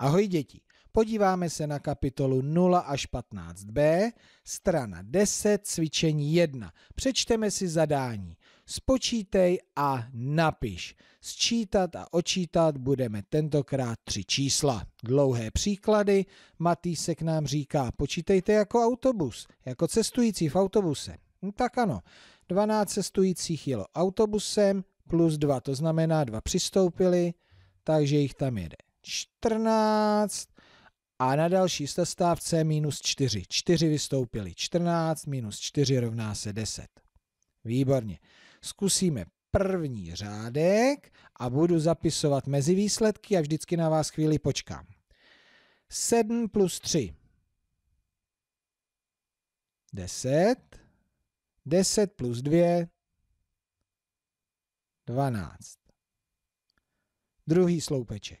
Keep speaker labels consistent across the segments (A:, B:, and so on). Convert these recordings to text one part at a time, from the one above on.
A: Ahoj děti, podíváme se na kapitolu 0 až 15b, strana 10, cvičení 1. Přečteme si zadání. Spočítej a napiš. Sčítat a očítat budeme tentokrát tři čísla. Dlouhé příklady. Matýsek nám říká, počítejte jako autobus, jako cestující v autobuse. No, tak ano, 12 cestujících jelo autobusem plus 2, to znamená 2 přistoupili, takže jich tam jede. 14 a na další sestávce minus 4. 4 vystoupili 14, minus 4 rovná se 10. Výborně. Zkusíme první řádek a budu zapisovat mezi výsledky a vždycky na vás chvíli počkám. 7 plus 3. 10. 10 plus 2. 12. Druhý sloupeček.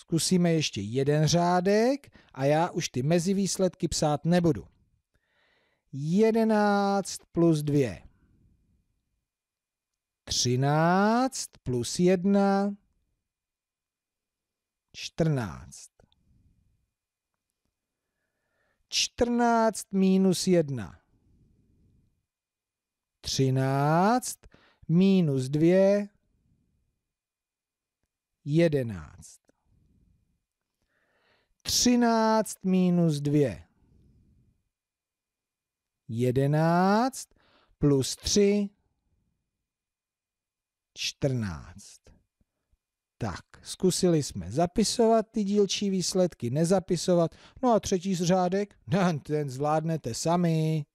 A: Zkusíme ještě jeden řádek a já už ty mezivýsledky psát nebudu. 11 plus 2. 13 plus 1. 14. 14 minus 1. 13 minus 2. 11. 13 minus 2. 11 plus 3, 14. Tak, zkusili jsme zapisovat ty dílčí výsledky, nezapisovat. No a třetí řádek, ten zvládnete sami.